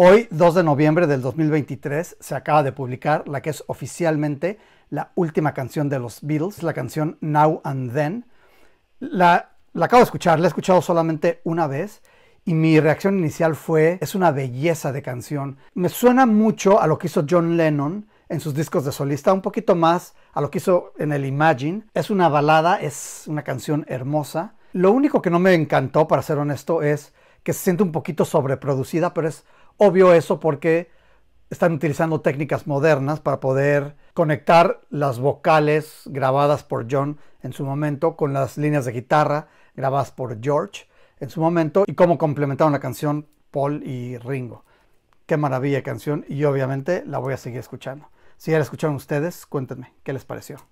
Hoy, 2 de noviembre del 2023, se acaba de publicar la que es oficialmente la última canción de los Beatles, la canción Now and Then. La, la acabo de escuchar, la he escuchado solamente una vez y mi reacción inicial fue, es una belleza de canción. Me suena mucho a lo que hizo John Lennon en sus discos de solista, un poquito más a lo que hizo en el Imagine. Es una balada, es una canción hermosa. Lo único que no me encantó, para ser honesto, es que se siente un poquito sobreproducida, pero es obvio eso porque están utilizando técnicas modernas para poder conectar las vocales grabadas por John en su momento con las líneas de guitarra grabadas por George en su momento y cómo complementaron la canción Paul y Ringo. Qué maravilla canción y obviamente la voy a seguir escuchando. Si ya la escucharon ustedes, cuéntenme qué les pareció.